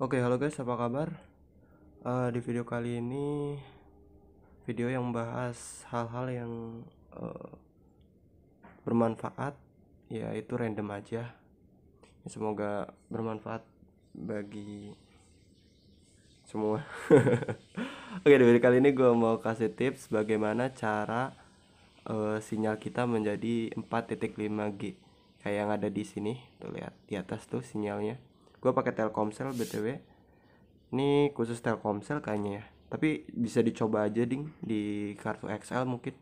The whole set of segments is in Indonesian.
Oke, halo guys, apa kabar? Uh, di video kali ini video yang membahas hal-hal yang uh, bermanfaat, itu random aja. Ya, semoga bermanfaat bagi semua. Oke, di video kali ini gue mau kasih tips bagaimana cara uh, sinyal kita menjadi 4.5G kayak yang ada di sini. Tuh lihat di atas tuh sinyalnya gue pakai telkomsel btw ini khusus telkomsel kayaknya ya tapi bisa dicoba aja ding di kartu XL mungkin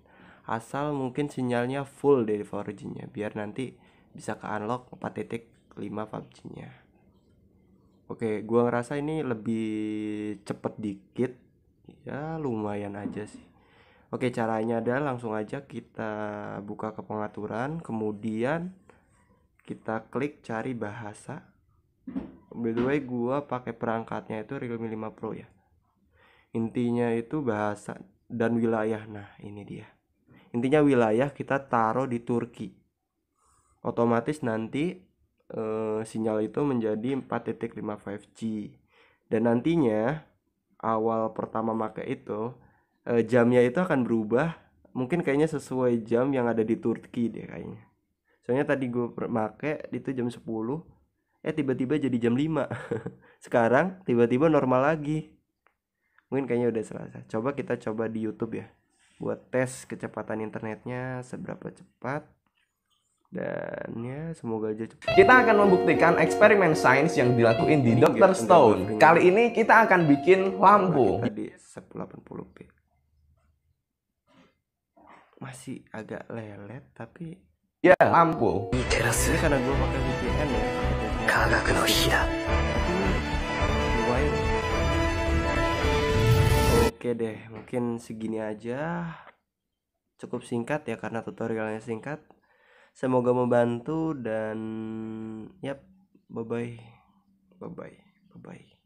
asal mungkin sinyalnya full dari 4G nya biar nanti bisa ke unlock 4.5 titik 5 g nya oke gue ngerasa ini lebih cepet dikit ya lumayan aja sih oke caranya adalah langsung aja kita buka ke pengaturan kemudian kita klik cari bahasa by the way gua pakai perangkatnya itu Realme 5 Pro ya intinya itu bahasa dan wilayah nah ini dia intinya wilayah kita taruh di Turki otomatis nanti eh, sinyal itu menjadi 4.5 5G dan nantinya awal pertama make itu eh, jamnya itu akan berubah mungkin kayaknya sesuai jam yang ada di Turki deh kayaknya soalnya tadi gue make itu jam 10 eh tiba-tiba jadi jam 5 sekarang tiba-tiba normal lagi mungkin kayaknya udah selasa coba kita coba di YouTube ya buat tes kecepatan internetnya seberapa cepat dan ya semoga aja cepat. Kita akan membuktikan eksperimen sains yang dilakuin di Dr. Stone. Kali ini kita akan bikin lampu. Di 1080p. Masih agak lelet tapi ya lampu. Ini karena gue pakai VPN ya. Oke deh, mungkin segini aja. Cukup singkat ya karena tutorialnya singkat. Semoga membantu dan yap, bye bye. Bye bye. Bye bye.